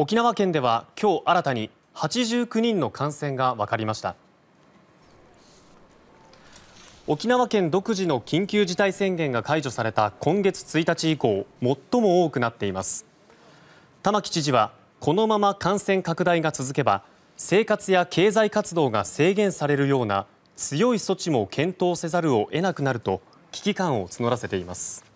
沖縄県では今日新たに89人の感染が分かりました沖縄県独自の緊急事態宣言が解除された今月1日以降最も多くなっています玉城知事はこのまま感染拡大が続けば生活や経済活動が制限されるような強い措置も検討せざるを得なくなると危機感を募らせています。